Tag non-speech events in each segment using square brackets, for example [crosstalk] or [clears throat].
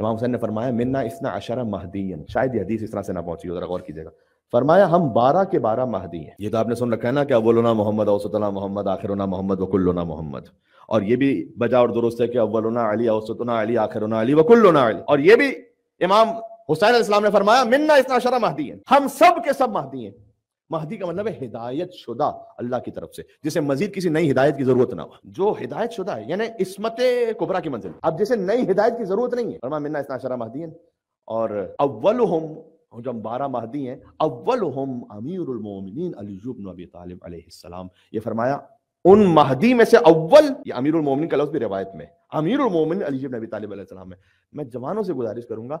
इमाम हुसैन ने फरमाया मिन्ना इसना अशरा महदीन शायद यह हदीस इस तरह से ना पहुंची हो जरा गौर कीजिएगा फरमाया हम बारह के बारह महदी हैं ये तो आपने सुन रखा है ना कि अव्वलना मोहम्मद औसतना मोहम्मद आखिरना मोहम्मद वकुल्लना मोहम्मद और ये भी बजा और दुरुस्त है कि अव्वलना अली औसतना अली आखिरना अली वकुल्लना अली और ये भी इमाम हुसैन ने फरमाया मिन्ना इसना अशरा महदी हम सब के सब महदी हैं महदी का मतलब है हिदायत शुदा अल्लाह की तरफ से जिसे मजीद किसी नई हिदायत की जरूरत ना हो जो हिदायत शुदा है यानी इसमत कुबरा की मंजिल अब जैसे नई हिदायत की जरूरत नहीं है फरमा मिन्ना शरा महदी और अव्वल हम जो हम बारह महदी हैं अव्वल हम अमीर उलमोमिन अबी तालीम ये फरमाया उन महदी में से अव्वल या अमीर उलमोमिन का लफ्ज भी रिवायत में अमीर उलमोमिन अलीजिब नबी तालीम है मैं जवानों से गुजारिश करूंगा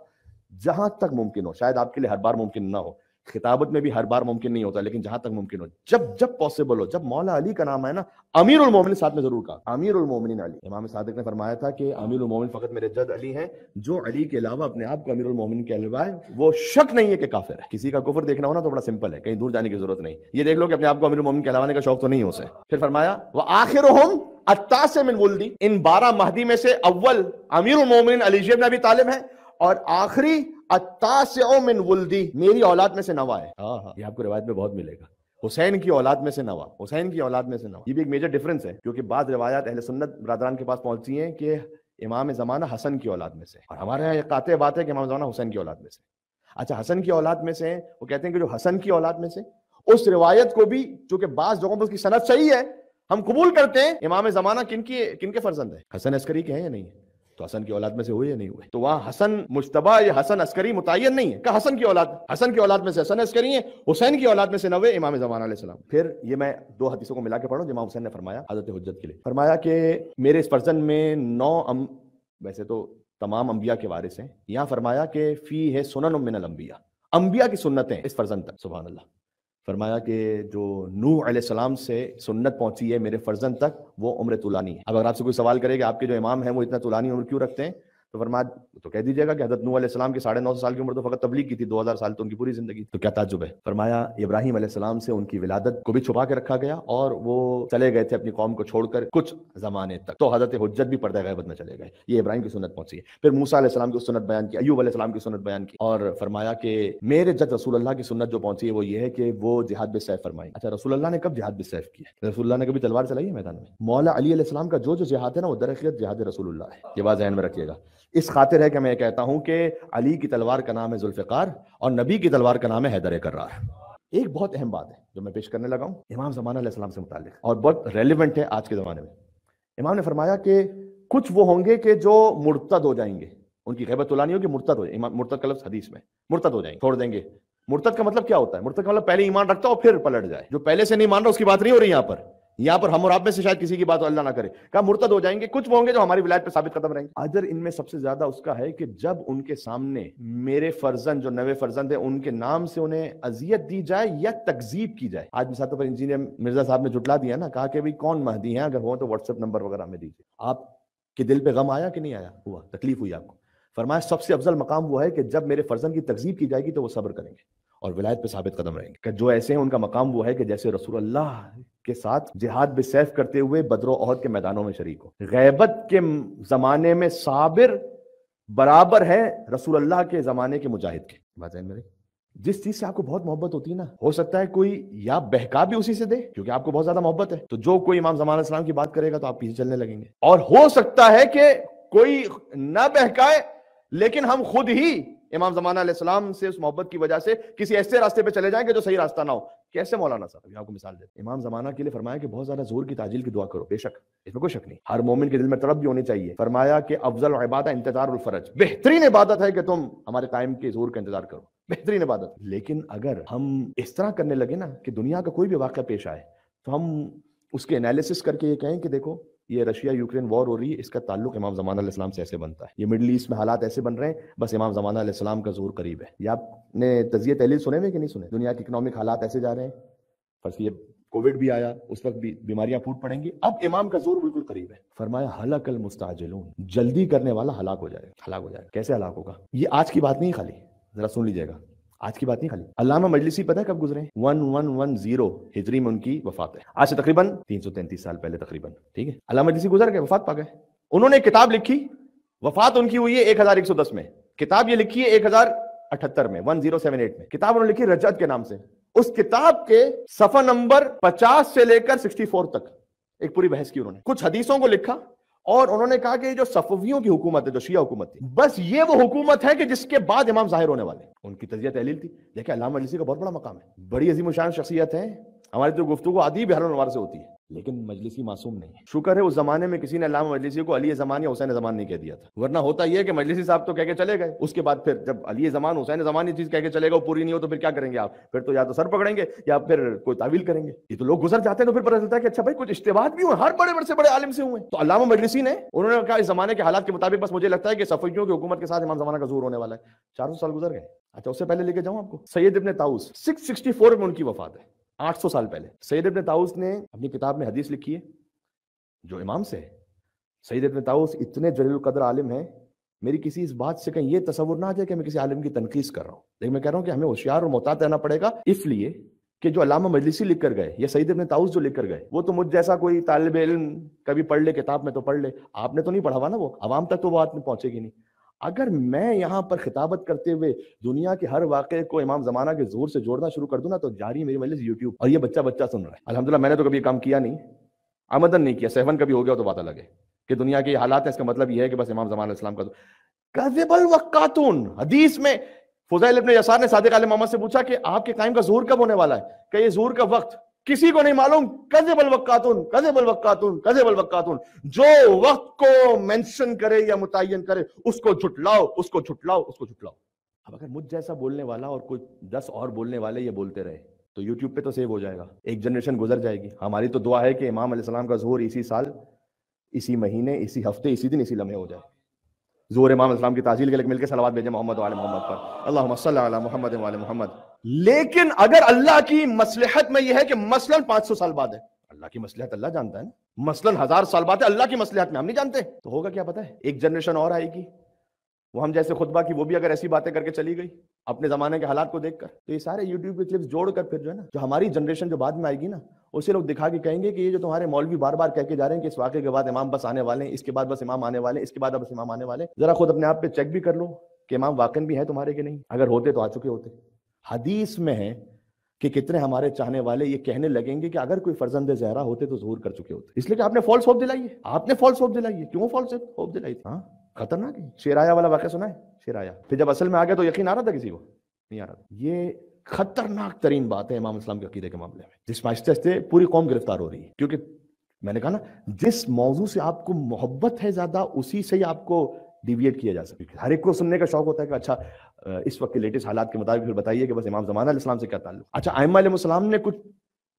जहां तक मुमकिन हो शायद आपके लिए हर बार मुमकिन ना हो खिताबत में भी हर बार मुमकिन नहीं होता लेकिन जहां तक मुमकिन हो जब जब पॉसिबल हो जब मौला अली का नाम है ना अमीर उल मोमिन साथ में जरूर कहा अमीर उल मोमिन अली इमाम सादिक ने फरमाया था कि अमीर उल मोमिन फकत मेरे जद अली हैं जो अली के अलावा अपने आप को अमीर उल मोमिन कहलवाए वो शक नहीं है कि काफिर है किसी का कुफर देखना हो ना तो बड़ा सिंपल है कहीं दूर जाने की जरूरत नहीं ये देख लो कि अपने आप को अमीर मोमिन कहलाने का शौक तो नहीं हो से फिर फरमाया वह आखिर हम अट्टासे मिन वुल्दी इन बारह महदी में से अव्वल अमीर उल मोमिन अली ने अभी तालिब है और आखिरी अतासमिन वुल्दी मेरी औलाद में से नवा है हाँ, हाँ। ये आपको रिवायत में बहुत मिलेगा हुसैन की औलाद में से नवा हुसैन की औलाद में से नवा ये भी एक मेजर डिफरेंस है क्योंकि बाद रिवायात अहल सुन्नत बरदरान के पास पहुंची है कि इमाम जमाना हसन की औलाद में से और हमारे यहाँ काते बात है कि इमाम जमाना हुसैन की औलाद में से अच्छा हसन की औलाद में से वो कहते हैं कि जो हसन की औलाद में से उस रिवायत को भी चूंकि बाज जगहों पर उसकी सनत सही है हम कबूल करते हैं इमाम जमाना किन के फर्जंद है हसन अस्करी के हैं या नहीं है तो हसन की औलाद में से हुए या नहीं हुए तो वहां हसन मुश्तबा या हसन अस्करी मुतयन नहीं है का हसन की औलाद हसन की औलाद में से हसन अस्करी है हुसैन की औलाद में से नवे इमाम जमान सलाम फिर ये मैं दो हदीसों को मिला के पढ़ू इमाम हुसैन ने फरमाया हजरत हजत के लिए फरमाया कि मेरे इस पर्सन में नौ अम वैसे तो तमाम अंबिया के वारिस हैं यहाँ फरमाया कि फ़ी है सुनन उमिन अंबिया अंबिया की सुन्नतें इस फर्जन तक सुबह अल्लाह फरमाया कि जो नू सलाम से सुन्नत पहुंची है मेरे फर्जन तक वो उम्र तुलानी है अब अगर आपसे कोई सवाल करे कि आपके जो इमाम हैं वो इतना तुलानी उम्र क्यों रखते हैं तो फरमा तो कह दीजिएगा कि हजरत नूसम की साढ़े नौ सौ साल की उम्र तो फकत तबलीग की थी दो हज़ार साल तो उनकी पूरी जिंदगी तो क्या ताजुब है फरमाया इब्राहिम सलाम से उनकी विलादत को भी छुपा के रखा गया और वो चले गए थे अपनी कौम को छोड़कर कुछ जमाने तक तो हजरत हजत भी पर्दा गैबत में चले गए ये इब्राहिम की सुनत पहुंची है फिर मूसा सलाम की सुनत बयान की अयूब सलाम की सुनत बयान की और फरमाया कि मेरे जद रसूल की सुनत जो पहुंची है वो ये है कि वो जिहाद सैफ फरमाई अच्छा रसूल ने कब जिहाद सैफ किया रसूल ने कभी तलवार चलाई है मैदान में मौला अली सलाम का जो जो जिहाद है ना वो दरअसल जिहाद रसूल है ये बात जहन में रखिएगा इस खातिर है कि मैं कहता हूं कि अली की तलवार का नाम है जुल्फ़ार और नबी की तलवार का नाम है हैदर है एक बहुत अहम बात है जो मैं पेश करने लगा हूं इमाम जमान से मुतल और बहुत रेलिवेंट है आज के ज़माने में इमाम ने फरमाया कि कुछ वो होंगे कि जो मुर्तद हो जाएंगे उनकी गैबत तो नहीं होगी मुर्तद हो जाए मुर्तद का लफ्ज़ हदीस में मुर्तद हो जाएंगे छोड़ देंगे मुर्तद का मतलब क्या होता है मुर्तद का मतलब पहले ईमान रखता हो फिर पलट जाए जो पहले से नहीं मान रहा उसकी बात नहीं हो रही यहाँ पर यहां पर हम और आप में से शायद किसी की बात अल्लाह ना करे कहा मुर्तद हो जाएंगे कुछ वो होंगे जो हमारी विलायत पर साबित कदम रहेंगे अदर इनमें सबसे ज्यादा उसका है कि जब उनके सामने मेरे फर्जन जो नवे फर्जन थे उनके नाम से उन्हें अजियत दी जाए या तकजीब की जाए आज मिसाल पर इंजीनियर मिर्जा साहब ने जुटला दिया ना कहा कि भाई कौन महदी है अगर हो तो व्हाट्सएप नंबर वगैरह हमें दीजिए आपके दिल पे गम आया कि नहीं आया हुआ तकलीफ हुई आपको फरमाया सबसे अफजल मकाम वो है कि जब मेरे फर्जन की तकजीब की जाएगी तो वो सब्र करेंगे और विलायत पे साबित कदम रहेंगे कि जो ऐसे हैं उनका मकाम वो है कि जैसे रसूल अल्लाह के साथ जिहाद बिसैफ करते हुए बदरो अहद के मैदानों में शरीक हो गैबत के जमाने में साबिर बराबर है रसूल अल्लाह के जमाने के मुजाहिद के बात है मेरी जिस चीज से आपको बहुत मोहब्बत होती है ना हो सकता है कोई या बहका भी उसी से दे क्योंकि आपको बहुत ज्यादा मोहब्बत है तो जो कोई इमाम जमान इस्लाम की बात करेगा तो आप पीछे चलने लगेंगे और हो सकता है कि कोई ना बहकाए लेकिन हम खुद ही इमाम जमाना से उस मोहब्बत की वजह से किसी ऐसे रास्ते पे चले जाएंगे जो सही रास्ता ना हो कैसे मौलाना साहब आपको मिसाल दे इमाम जमाना के लिए फरमाया कि बहुत ज्यादा जोर की ताजिल की दुआ करो बेशक इसमें कोई शक नहीं हर मोमिन के दिल में तड़प भी होनी चाहिए फरमाया कि अफजल इबादा इंतजार फरज बेहतरीन इबादत है कि तुम हमारे टाइम के जोर का इंतजार करो बेहतरीन इबादत लेकिन अगर हम इस तरह करने लगे ना कि दुनिया का कोई भी वाक्य पेश आए तो हम उसके एनालिसिस करके ये कहें कि देखो ये रशिया यूक्रेन वॉर हो रही है इसका ताल्लुक इमाम जमान अल्लाम से ऐसे बनता है ये मिडिल ईस्ट में हालात ऐसे बन रहे हैं बस इमाम जमान अल्लाम का जोर करीब है ये आपने तजिए तहलील सुने हुए कि नहीं सुने दुनिया के इकोनॉमिक हालात ऐसे जा रहे हैं बस ये कोविड भी आया उस वक्त भी बीमारियां फूट पड़ेंगी अब इमाम का जोर बिल्कुल करीब है फरमाया कल मुस्ताजलून जल्दी करने वाला हलाक हो जाएगा हलाक हो जाएगा कैसे हलाक होगा ये आज की बात नहीं खाली जरा सुन लीजिएगा आज की बात नहीं खाली अलामा मजलिसी पता है कब गुजरे वन वन वन जीरो हिजरी में उनकी वफात है आज से तकरीबन तीन सौ तैंतीस साल पहले तकरीबन ठीक है अलामा मजलिसी गुजर गए वफात पा गए उन्होंने किताब लिखी वफात उनकी हुई है एक हजार एक सौ दस में किताब ये लिखी है एक हजार अठहत्तर में वन जीरो सेवन एट में किताब उन्होंने लिखी रजत के नाम से उस किताब के सफा नंबर पचास से लेकर सिक्सटी फोर तक एक पूरी बहस की उन्होंने कुछ हदीसों को लिखा और उन्होंने कहा कि जो सफवियों की हुकूमत है जो शिया हुकूमत थी बस ये वो हुकूमत है कि जिसके बाद इमाम जाहिर होने वाले उनकी तजिया तहलील थी देखिए अलामा अलीसी का बहुत बड़ा मकाम है बड़ी अजीम शान शख्सियत है हमारी तो गुफ्तु आदि बिहार से होती है लेकिन मजलिसी मासूम नहीं है शुक्र है उस जमाने में किसी ने अलामा मजलिसी को अली जमान या हुसैन जमान नहीं कह दिया था वरना होता यह कि मजलिसी साहब तो कह के चले गए उसके बाद फिर जब अली जमान हुसैन जमान ये चीज कह के चले गए पूरी नहीं हो तो फिर क्या करेंगे आप फिर तो या तो सर पकड़ेंगे या फिर कोई तावील करेंगे ये तो लोग गुजर जाते हैं तो फिर पता चलता है कि अच्छा भाई कुछ इश्तेबात भी हुए हर बड़े बड़े से बड़े आलम से हुए तो अलामा मजलिसी ने उन्होंने कहा इस जमाने के हालात के मुताबिक बस मुझे लगता है कि सफियों की हुकूमत के साथ इमाम जमाना का जोर होने वाला है चार सौ साल गुजर गए अच्छा उससे पहले लेके जाऊं आपको सैयद इब्ने ताउस 664 में उनकी वफात है 800 साल पहले सईद इबन ताउस ने अपनी किताब में हदीस लिखी है जो इमाम से है सैद इबन ताउस इतने जलील कदर आलिम है मेरी किसी इस बात से कहीं ये तस्वुर ना आ जाए कि मैं किसी आलिम की तनखीज कर रहा हूँ लेकिन मैं कह रहा हूँ कि हमें होशियार और मोहतात रहना पड़ेगा इसलिए कि जो अलामा मजलिसी लिख कर गए या सईद इबन ताउस जो लिख कर गए वो तो मुझ जैसा कोई तालब इल्म कभी पढ़ ले किताब में तो पढ़ ले आपने तो नहीं पढ़ा हुआ ना वो आवाम तक तो वो बात पहुंचेगी नहीं अगर मैं यहाँ पर खिताबत करते हुए दुनिया के हर वाक़े को इमाम जमाना के जोर से जोड़ना शुरू कर दूँ ना तो जारी मेरी मजलिस यूट्यूब और ये बच्चा बच्चा सुन रहा है अलहमदिल्ला मैंने तो कभी काम किया नहीं आमदन नहीं किया सेवन कभी हो गया तो बात अलग है कि दुनिया के हालात है इसका मतलब यह है कि बस इमाम जमान इस्लाम का तो कजेबल वक्तून हदीस में फुजैल इब्न यसार ने सादे काले मोहम्मद से पूछा कि आपके कायम का जोर कब होने वाला है कि ये जोर का वक्त किसी को नहीं मालूम कजे बल वक्तून कजे बल वक्तून कजे बल वक्तून जो वक्त को मेंशन करे या मुतयन करे उसको झुटलाओ उसको झुटलाओ उसको झुटलाओ अब अगर मुझ जैसा बोलने वाला और कोई दस और बोलने वाले ये बोलते रहे तो यूट्यूब पे तो सेव हो जाएगा एक जनरेशन गुजर जाएगी हमारी तो दुआ है कि इमाम सलाम का जोर इसी साल इसी महीने इसी हफ्ते इसी दिन इसी लम्हे हो जाए जोर इमाम की ताजील के लिए मिलकर सलावाद भेजे मोहम्मद वाले मोहम्मद पर अल्लाह मोहम्मद मोहम्मद लेकिन अगर अल्लाह की मसलहत में यह है कि मसलन 500 साल बाद है अल्लाह की मसलहत अल्लाह जानता है ना मसलन हजार साल बाद है अल्लाह की मसलहत में हम नहीं जानते तो होगा क्या पता है एक जनरेशन और आएगी वो हम जैसे खुतबा की वो भी अगर ऐसी बातें करके चली गई अपने जमाने के हालात को देखकर तो ये सारे यूट्यूब के क्लिप्स जोड़कर फिर जो है ना जो हमारी जनरेशन जो बाद में आएगी ना उसे लोग दिखा के कहेंगे कि ये जो तुम्हारे मौलवी बार बार कह के जा रहे हैं कि इस वाक्य के बाद इमाम बस आने वाले हैं इसके बाद बस इमाम आने वाले हैं इसके बाद बस इमाम आने वाले जरा खुद अपने आप पे चेक भी कर लो कि इमाम वाकन भी है तुम्हारे के नहीं अगर होते तो आ चुके होते हदीस में है कि कितने हमारे चाहने वाले ये कहने लगेंगे कि अगर कोई फर्जंद जहरा होते तो जहूर कर चुके होते इसलिए कि आपने फॉल्स होप दिलाई है आपने फॉल्स होप दिलाई है क्यों फॉल्स होप दिलाई हाँ खतरनाक है शेराया वाला वाक्य सुना है शेराया फिर जब असल में आ गया तो यकीन आ रहा था किसी को नहीं आ रहा था ये खतरनाक तरीन बात है इमाम इस्लाम के अकीदे के मामले में जिसमें आहिस्ते आहिस्ते पूरी कौम गिरफ्तार हो रही है क्योंकि मैंने कहा ना जिस मौजू से आपको मोहब्बत है ज्यादा उसी से ही आपको डिविएट किया जा सके हर एक को सुनने का शौक होता है कि अच्छा इस वक्त के लेटेस्ट हालात के मुताबिक फिर बताइए कि बस इमाम जमाना इस्लाम से क्या ताल्लुक अच्छा आयमाम ने कुछ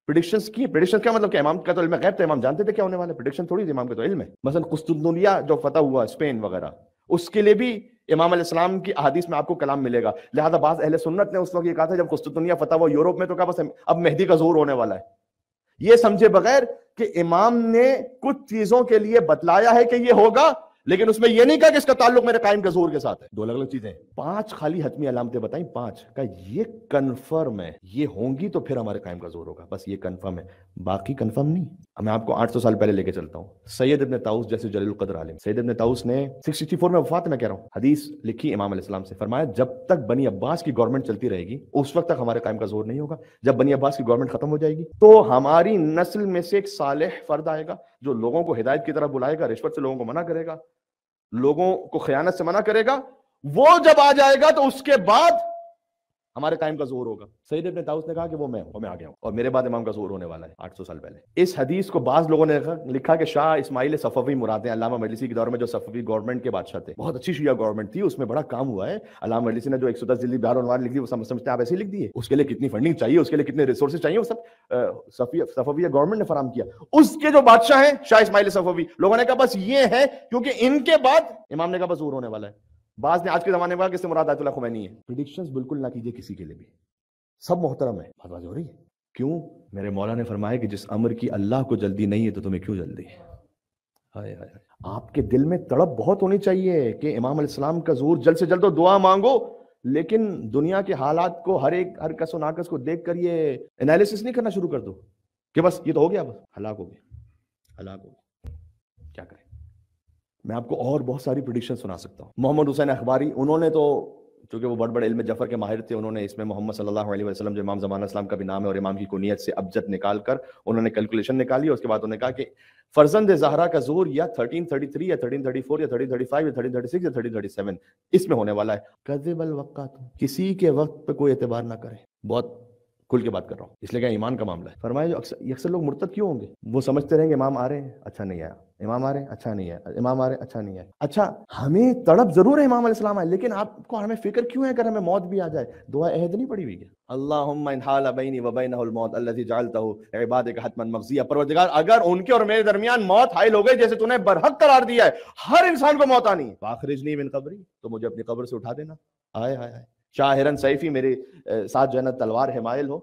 प्रडिक्शन की प्रडिक्शन क्या मतलब क्या इमाम का तो इल्म गैब तो इमाम जानते थे क्या होने वाले प्रडिक्शन थोड़ी इमाम का तो इल्म है मसलन कुस्तुनिया जो फतह हुआ स्पेन वगैरह उसके लिए भी इमाम इस्लाम की अदीस में आपको कलाम मिलेगा लिहाजा बाज अहल सुन्नत ने उस वक्त ये कहा था जब कुस्तुनिया फतह हुआ यूरोप में तो क्या बस अब मेहदी का जोर होने वाला है ये समझे बगैर कि इमाम ने कुछ चीजों के लिए बतलाया है कि ये होगा लेकिन उसमें यह नहीं कहा कि इसका ताल्लुक मेरे कायम गजूर जोर के साथ है दो अलग अलग चीजें पांच खाली हतमी अलामतें बताई पांच का ये कन्फर्म है ये होंगी तो फिर हमारे कायम का जोर होगा बस ये कन्फर्म है बाकी कन्फर्म नहीं मैं आपको 800 साल पहले लेके चलता हूँ सैयद इबन ताउस जैसे जलील कदर आलिम सैयद इबन ताउस ने 64 में वफात में कह रहा हूँ हदीस लिखी इमाम इस्लाम से फरमाया जब तक बनी अब्बास की गवर्नमेंट चलती रहेगी उस वक्त तक हमारे कायम का जोर नहीं होगा जब बनी अब्बास की गवर्नमेंट खत्म हो जाएगी तो हमारी नस्ल में से एक साल फर्द आएगा जो लोगों को हिदायत की तरफ बुलाएगा रिश्वत से लोगों को मना करेगा लोगों को खयानत से मना करेगा वो जब आ जाएगा तो उसके बाद हमारे टाइम का जोर होगा सईद इब्ने ताउस ने कहा कि वो मैं हूँ मैं आ गया हूँ और मेरे बाद इमाम का जोर होने वाला है 800 साल पहले इस हदीस को बाज लोगों ने लिखा कि शाह इस्माइल सफवी मुरादे अलामा मजलिसी के दौर में जो सफवी गवर्नमेंट के बादशाह थे बहुत अच्छी शिया गवर्नमेंट थी उसमें बड़ा काम हुआ है अलामा मजलिसी ने जो एक सौ दस दिल्ली बिहार अनुमान लिख दी वो समझ समझते आप ऐसे लिख दिए उसके लिए कितनी फंडिंग चाहिए उसके लिए कितने रिसोर्स चाहिए वो सब सफविया गवर्नमेंट ने फराम किया उसके जो बादशाह है शाह इसमाइल सफवी लोगों ने कहा बस ये है क्योंकि इनके बाद इमाम ने कहा बस जोर होने वाला है बाज ने आज के जमाने में कहा किससे मुराद आयतुल्ला खुमैनी है प्रिडिक्शन बिल्कुल ना कीजिए किसी के लिए भी सब मोहतरम है बात बात हो रही है क्यों मेरे मौला ने फरमाया कि जिस अमर की अल्लाह को जल्दी नहीं है तो तुम्हें क्यों जल्दी है हाय हाय आपके दिल में तड़प बहुत होनी चाहिए कि इमाम इस्लाम का जोर जल्द से जल्द तो दुआ मांगो लेकिन दुनिया के हालात को हर एक हर कसो नाकस को देख कर ये एनालिसिस नहीं करना शुरू कर दो कि बस ये तो हो गया बस हलाक हो गया हलाक हो गया क्या करें मैं आपको और बहुत सारी प्रडिक्शन सुना सकता हूँ मोहम्मद हुसैन अखबारी उन्होंने तो चूँकि वो बड़े बड़े इल्म जफर के माहिर थे उन्होंने इसमें मोहम्मद सल्लल्लाहु अलैहि वसल्लम जो इमाम जमान इस्लाम का भी नाम है और इमाम की कुनीत से अबजद निकाल कर उन्होंने कैलकुलेशन निकाली उसके बाद उन्होंने कहा कि फर्जंद जहरा का जोर या थर्टीन थर्टी थ्री या थर्टीन थर्टी फोर या थर्टी फाइव या थर्टी सिक्स या थर्टी सेवन इसमें होने वाला है कदबल वक्का किसी के वक्त पर कोई एतबार ना करें बहुत खुल के बात कर रहा हूँ इसलिए क्या ईमान का मामला है फरमाया जो अक्सर अक्सर लोग मुर्तद क्यों होंगे वो समझते रहेंगे इमाम आ रहे हैं अच्छा नहीं आया इमाम आ रहे हैं अच्छा नहीं है इमाम आ रहे हैं अच्छा नहीं है अच्छा हमें तड़प जरूर है इमाम सलाम आए लेकिन आपको हमें फिक्र क्यों है अगर हमें मौत भी आ जाए दुआ अहद नहीं पड़ी हुई है अगर उनके और मेरे दरमियान मौत हाइल हो गई जैसे तूने बरहक करार दिया है हर इंसान को मौत आनी है आखिर तो मुझे अपनी कब्र से उठा देना आए आए आए शाह हिरन सैफी मेरे साथ जो है ना तलवार हिमायल हो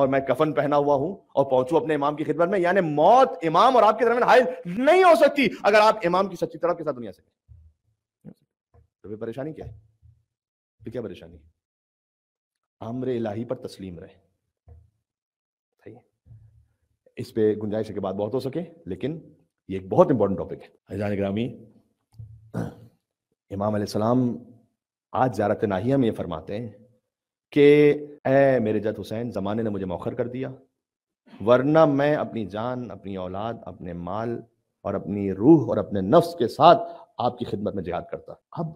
और मैं कफन पहना हुआ हूं और पहुंचू अपने इमाम की खिदमत में यानी मौत इमाम और आपके दरमियान हायल नहीं हो सकती अगर आप इमाम की सच्ची तरफ के साथ दुनिया से तो फिर परेशानी क्या है फिर क्या परेशानी आम्र इलाही पर तस्लीम रहे सही है इस पे गुंजाइश के बाद बहुत हो सके लेकिन ये एक बहुत इंपॉर्टेंट टॉपिक है हजान ग्रामी [clears throat] इमाम आज ज्यारत नाहिया में ये फरमाते हैं कि ए मेरे जद हुसैन ज़माने ने मुझे मौखर कर दिया वरना मैं अपनी जान अपनी औलाद अपने माल और अपनी रूह और अपने नफ्स के साथ आपकी खिदमत में जिहाद करता अब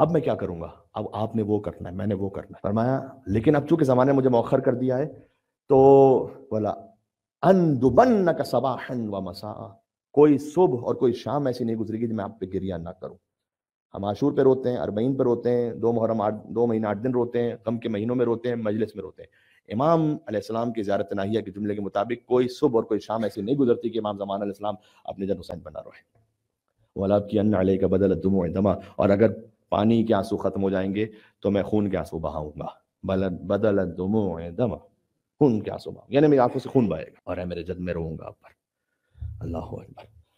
अब मैं क्या करूंगा अब आपने वो करना है मैंने वो करना है फरमाया लेकिन अब चूंकि ज़माने मुझे मौखर कर दिया है तो बोला अनदुबन का सबाहन व मसा कोई सुबह और कोई शाम ऐसी नहीं गुजरेगी जो मैं आप पे गिरिया ना करूं हम आशूर पे रोते हैं अरबईन पे रोते हैं दो मुहर्रम आठ दो महीने आठ दिन रोते हैं कम के महीनों में रोते हैं मजलिस में रोते हैं इमाम अलैहिस्सलाम की ज्यारत नाहिया के जुमले के मुताबिक कोई सुबह और कोई शाम ऐसी नहीं गुजरती कि इमाम जमान अलैहिस्सलाम अपने जन हुसैन बना रहे वाला की अन्ना का बदल दुमो दमा और अगर पानी के आंसू ख़त्म हो जाएंगे तो मैं खून के आंसू बहाऊंगा बलद बदल दुमो दमा खून के आंसू बहाऊंगा यानी मेरी आंखों से खून बहेगा और मेरे जद में रोऊंगा आप पर अल्लाह अकबर